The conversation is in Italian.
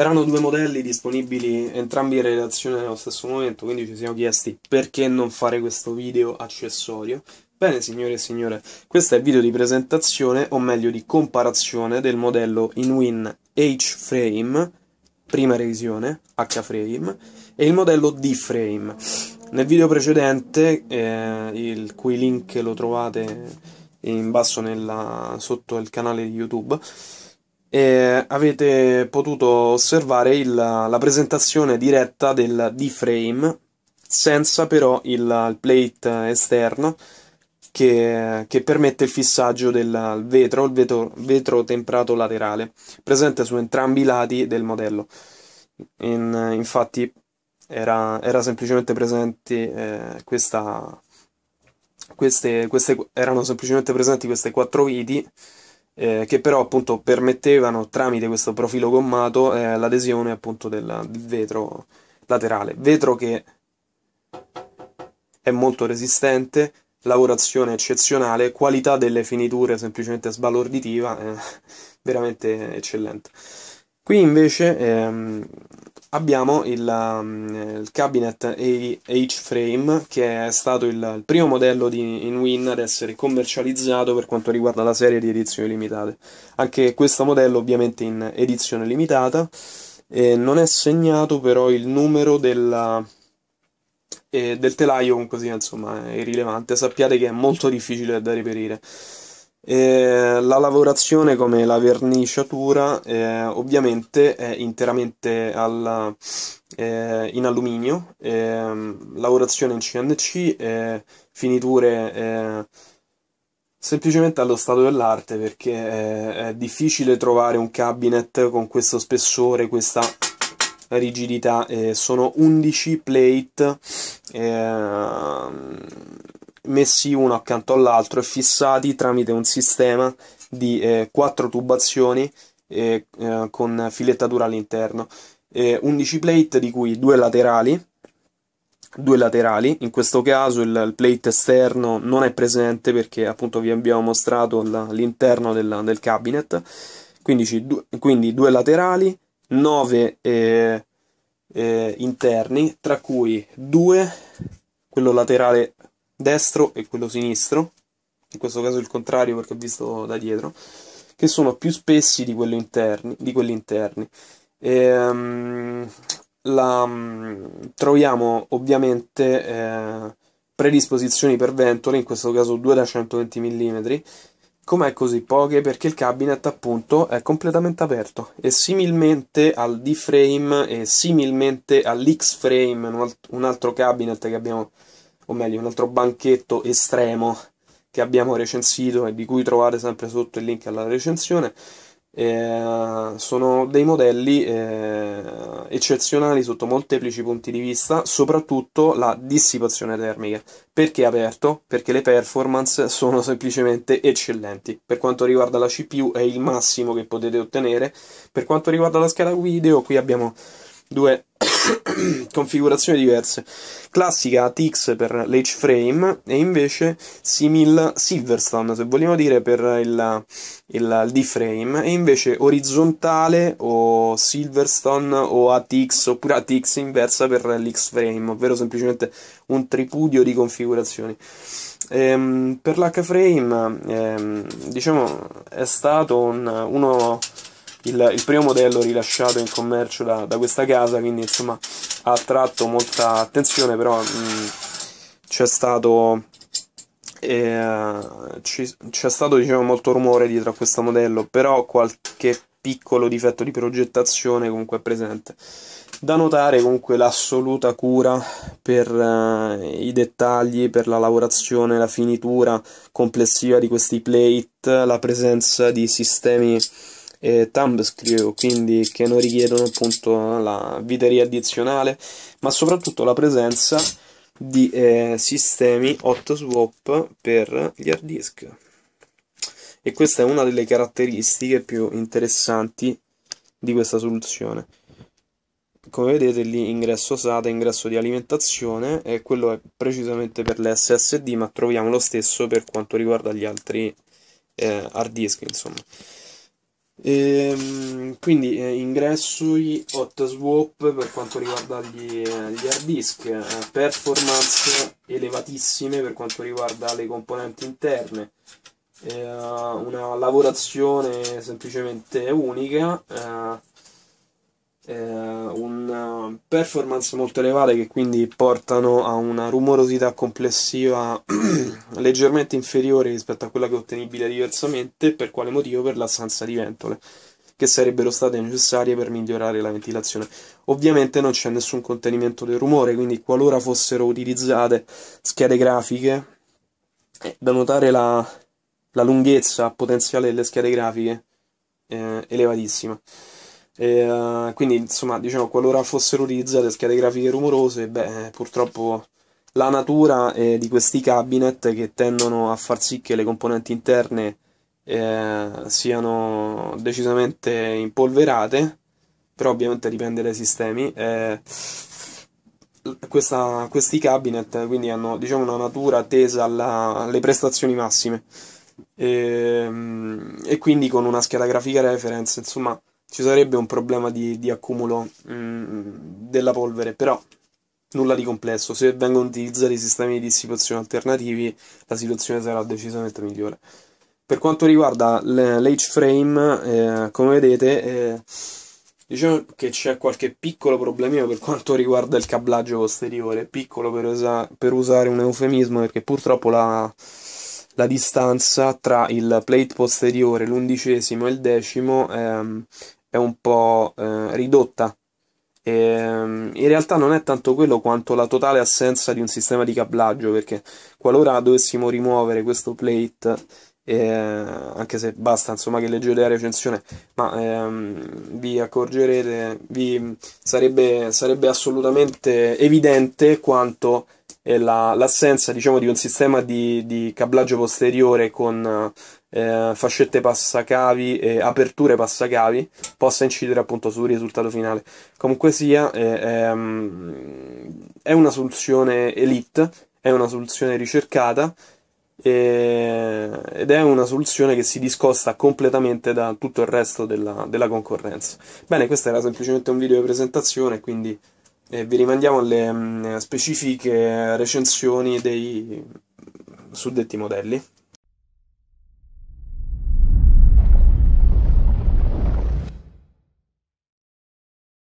Erano due modelli disponibili entrambi in redazione nello stesso momento, quindi ci siamo chiesti perché non fare questo video accessorio. Bene signore e signore, questo è il video di presentazione, o meglio di comparazione, del modello InWin H-Frame, prima revisione, H-Frame, e il modello D-Frame. Nel video precedente, eh, il cui link lo trovate in basso nella, sotto il canale di YouTube, e avete potuto osservare il, la presentazione diretta del D-frame senza però il, il plate esterno che, che, permette il fissaggio del vetro, il vetro, vetro, temperato laterale presente su entrambi i lati del modello. In, infatti era, era, semplicemente presente eh, questa, queste, queste, erano semplicemente presenti queste quattro viti eh, che però appunto permettevano tramite questo profilo gommato eh, l'adesione appunto del, del vetro laterale. Vetro che è molto resistente, lavorazione eccezionale, qualità delle finiture semplicemente sbalorditiva, eh, veramente eccellente. Qui invece ehm, abbiamo il, um, il cabinet H-Frame che è stato il, il primo modello di, in Win ad essere commercializzato per quanto riguarda la serie di edizioni limitate. Anche questo modello ovviamente in edizione limitata, eh, non è segnato però il numero della, eh, del telaio, così insomma è irrilevante, sappiate che è molto difficile da reperire. Eh, la lavorazione come la verniciatura eh, ovviamente è interamente al, eh, in alluminio, ehm, lavorazione in CNC, finiture eh, semplicemente allo stato dell'arte perché eh, è difficile trovare un cabinet con questo spessore, questa rigidità, sono 11 plate ehm, messi uno accanto all'altro e fissati tramite un sistema di eh, quattro tubazioni eh, eh, con filettatura all'interno, 11 eh, plate di cui due laterali, due laterali, in questo caso il, il plate esterno non è presente perché appunto vi abbiamo mostrato l'interno del, del, cabinet, quindi, du quindi, due laterali, 9 eh, eh, interni, tra cui due quello laterale destro e quello sinistro, in questo caso il contrario perché ho visto da dietro, che sono più spessi di, interni, di quelli interni. E, um, la, um, troviamo ovviamente eh, predisposizioni per ventole, in questo caso 2 da 120 mm. Com'è così poche? Perché il cabinet appunto è completamente aperto e similmente al D-frame e similmente all'X-frame, un altro cabinet che abbiamo o meglio un altro banchetto estremo che abbiamo recensito e di cui trovate sempre sotto il link alla recensione. Eh, sono dei modelli eh, eccezionali sotto molteplici punti di vista, soprattutto la dissipazione termica. Perché aperto? Perché le performance sono semplicemente eccellenti. Per quanto riguarda la CPU è il massimo che potete ottenere. Per quanto riguarda la scheda video, qui abbiamo due configurazioni diverse. Classica ATX per l'H frame e invece simil Silverstone, se vogliamo dire, per il, il, il D frame e invece orizzontale o Silverstone o ATX oppure ATX inversa per l'X frame, ovvero semplicemente un tripudio di configurazioni. Ehm, per l'H frame, ehm, diciamo, è stato un, uno il, il primo modello rilasciato in commercio da, da, questa casa, quindi insomma ha attratto molta attenzione, però mh, mm, c'è stato eh, c'è stato diciamo, molto rumore dietro a questo modello, però qualche piccolo difetto di progettazione comunque è presente. Da notare comunque l'assoluta cura per eh, i dettagli, per la lavorazione, la finitura complessiva di questi plate, la presenza di sistemi e thumb screw, quindi che non richiedono appunto la viteria addizionale, ma soprattutto la presenza di eh, sistemi hot swap per gli hard disk. E questa è una delle caratteristiche più interessanti di questa soluzione. Come vedete lì ingresso SATA, ingresso di alimentazione e quello è precisamente per le SSD, ma troviamo lo stesso per quanto riguarda gli altri eh, hard disk, insomma. E, ehm, quindi eh, ingressui, hot swap per quanto riguarda gli, eh, gli hard disk, eh, performance elevatissime per quanto riguarda le componenti interne, eh, una lavorazione semplicemente unica eh, un eh, performance molto elevate che quindi portano a una rumorosità complessiva leggermente inferiore rispetto a quella che è ottenibile diversamente, per quale motivo? Per l'assenza di ventole che sarebbero state necessarie per migliorare la ventilazione. Ovviamente non c'è nessun contenimento del rumore, quindi qualora fossero utilizzate schede grafiche, eh, da notare la, la lunghezza potenziale delle schede grafiche eh, elevatissima. E, uh, quindi, insomma, diciamo, qualora fossero utilizzate schede grafiche rumorose, beh, purtroppo la natura eh, di questi cabinet che tendono a far sì che le componenti interne eh, siano decisamente impolverate, però ovviamente dipende dai sistemi. Eh, questa, questi cabinet quindi hanno diciamo, una natura tesa alla, alle prestazioni massime e, ehm, e, quindi con una scheda grafica reference insomma ci sarebbe un problema di, di accumulo mh, mm, della polvere, però nulla di complesso. Se vengono utilizzati sistemi di dissipazione alternativi, la situazione sarà decisamente migliore. Per quanto riguarda l'H-frame, eh, come vedete, eh, diciamo che c'è qualche piccolo problemino per quanto riguarda il cablaggio posteriore. Piccolo per, usa per usare un eufemismo, perché purtroppo la, la distanza tra il plate posteriore, l'undicesimo e il decimo ehm, è un po' eh, ridotta. E, ehm, in realtà non è tanto quello quanto la totale assenza di un sistema di cablaggio, perché qualora dovessimo rimuovere questo plate, eh, anche se basta insomma che leggete la recensione, ma ehm, vi accorgerete, vi sarebbe, sarebbe assolutamente evidente quanto la, l'assenza diciamo, di un sistema di, di cablaggio posteriore con eh, fascette passacavi e aperture passacavi possa incidere appunto sul risultato finale. Comunque sia, eh, ehm, è una soluzione elite, è una soluzione ricercata eh, ed è una soluzione che si discosta completamente da tutto il resto della, della concorrenza. Bene, questo era semplicemente un video di presentazione, quindi eh, vi rimandiamo alle mh, mm, specifiche recensioni dei mm, suddetti modelli.